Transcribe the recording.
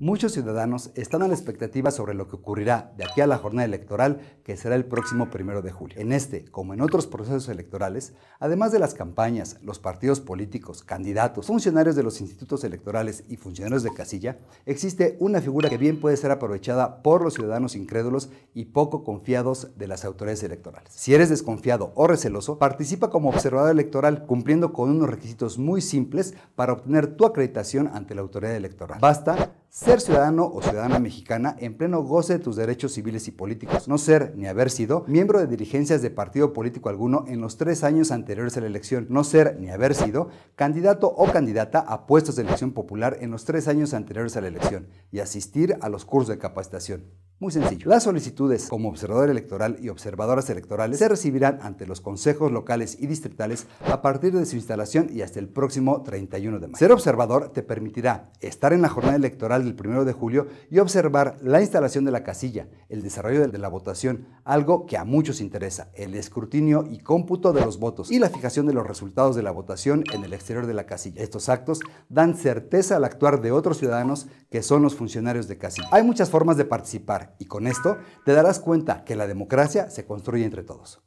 Muchos ciudadanos están a la expectativa sobre lo que ocurrirá de aquí a la jornada electoral que será el próximo primero de julio. En este, como en otros procesos electorales, además de las campañas, los partidos políticos, candidatos, funcionarios de los institutos electorales y funcionarios de casilla, existe una figura que bien puede ser aprovechada por los ciudadanos incrédulos y poco confiados de las autoridades electorales. Si eres desconfiado o receloso, participa como observador electoral cumpliendo con unos requisitos muy simples para obtener tu acreditación ante la autoridad electoral. Basta ser ciudadano o ciudadana mexicana en pleno goce de tus derechos civiles y políticos, no ser ni haber sido miembro de dirigencias de partido político alguno en los tres años anteriores a la elección, no ser ni haber sido candidato o candidata a puestos de elección popular en los tres años anteriores a la elección y asistir a los cursos de capacitación. Muy sencillo. Las solicitudes como observador electoral y observadoras electorales se recibirán ante los consejos locales y distritales a partir de su instalación y hasta el próximo 31 de mayo. Ser observador te permitirá estar en la jornada electoral del 1 de julio y observar la instalación de la casilla, el desarrollo de la votación, algo que a muchos interesa, el escrutinio y cómputo de los votos y la fijación de los resultados de la votación en el exterior de la casilla. Estos actos dan certeza al actuar de otros ciudadanos que son los funcionarios de casilla. Hay muchas formas de participar y con esto te darás cuenta que la democracia se construye entre todos.